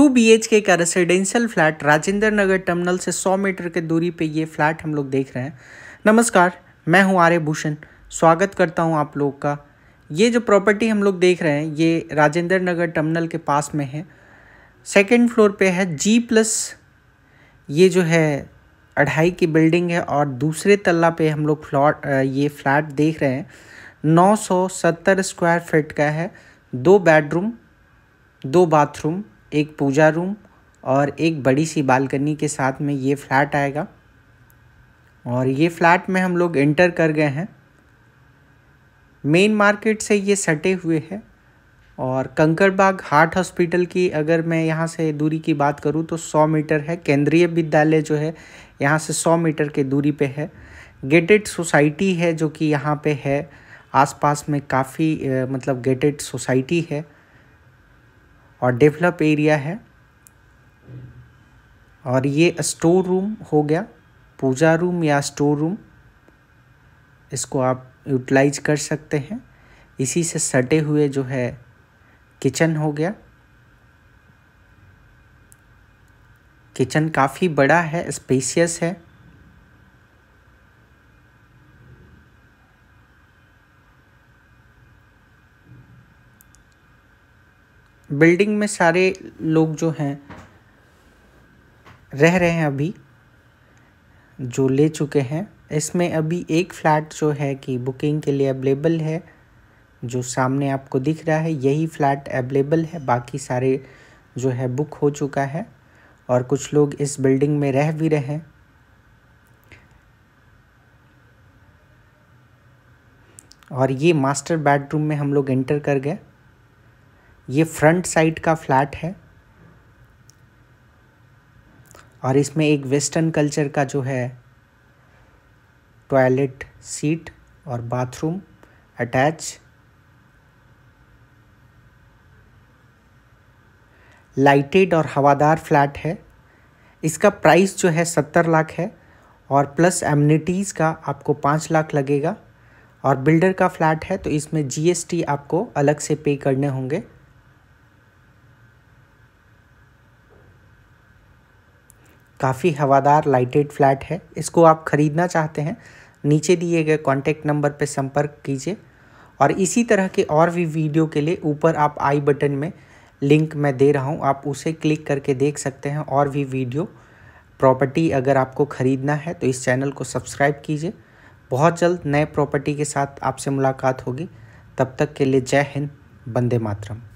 to B K का residential flat Rajendra Nagar terminal से 100 metre के दूरी पे ये फ्लैट हम लोग देख रहे हैं नमस्कार मैं हूँ आर्य भूषण स्वागत करता हूँ आप लोग का ये जो प्रॉपर्टी हम लोग देख रहे हैं ये राजेंद्र नगर टर्मिनल के पास में है सेकेंड फ्लोर पर है जी प्लस ये जो है अढ़ाई की बिल्डिंग है और दूसरे तल्ला पे हम लोग फ्लॉट ये फ्लैट देख रहे हैं 970 स्क्वायर फीट का है दो बेडरूम दो बाथरूम एक पूजा रूम और एक बड़ी सी बालकनी के साथ में ये फ्लैट आएगा और ये फ्लैट में हम लोग एंटर कर गए हैं मेन मार्केट से ये सटे हुए है और कंकड़बाग हार्ट हॉस्पिटल की अगर मैं यहाँ से दूरी की बात करूँ तो 100 मीटर है केंद्रीय विद्यालय जो है यहाँ से 100 मीटर के दूरी पे है गेटेड सोसाइटी है जो कि यहाँ पे है आसपास में काफ़ी मतलब गेटेड सोसाइटी है और डेवलप एरिया है और ये स्टोर रूम हो गया पूजा रूम या स्टोर रूम इसको आप यूटिलाइज कर सकते हैं इसी से सटे हुए जो है किचन हो गया किचन काफ़ी बड़ा है स्पेसियस है बिल्डिंग में सारे लोग जो हैं रह रहे हैं अभी जो ले चुके हैं इसमें अभी एक फ्लैट जो है कि बुकिंग के लिए अवेलेबल है जो सामने आपको दिख रहा है यही फ्लैट अवेलेबल है बाकी सारे जो है बुक हो चुका है और कुछ लोग इस बिल्डिंग में रह भी रहे हैं और ये मास्टर बेडरूम में हम लोग एंटर कर गए ये फ्रंट साइड का फ्लैट है और इसमें एक वेस्टर्न कल्चर का जो है टॉयलेट सीट और बाथरूम अटैच लाइटेड और हवादार फ्लैट है इसका प्राइस जो है सत्तर लाख है और प्लस एमिनिटीज़ का आपको पाँच लाख लगेगा और बिल्डर का फ्लैट है तो इसमें जीएसटी आपको अलग से पे करने होंगे काफ़ी हवादार लाइटेड फ्लैट है इसको आप ख़रीदना चाहते हैं नीचे दिए गए कॉन्टैक्ट नंबर पर संपर्क कीजिए और इसी तरह के और भी वीडियो के लिए ऊपर आप आई बटन में लिंक मैं दे रहा हूँ आप उसे क्लिक करके देख सकते हैं और भी वीडियो प्रॉपर्टी अगर आपको ख़रीदना है तो इस चैनल को सब्सक्राइब कीजिए बहुत जल्द नए प्रॉपर्टी के साथ आपसे मुलाकात होगी तब तक के लिए जय हिंद बंदे मातरम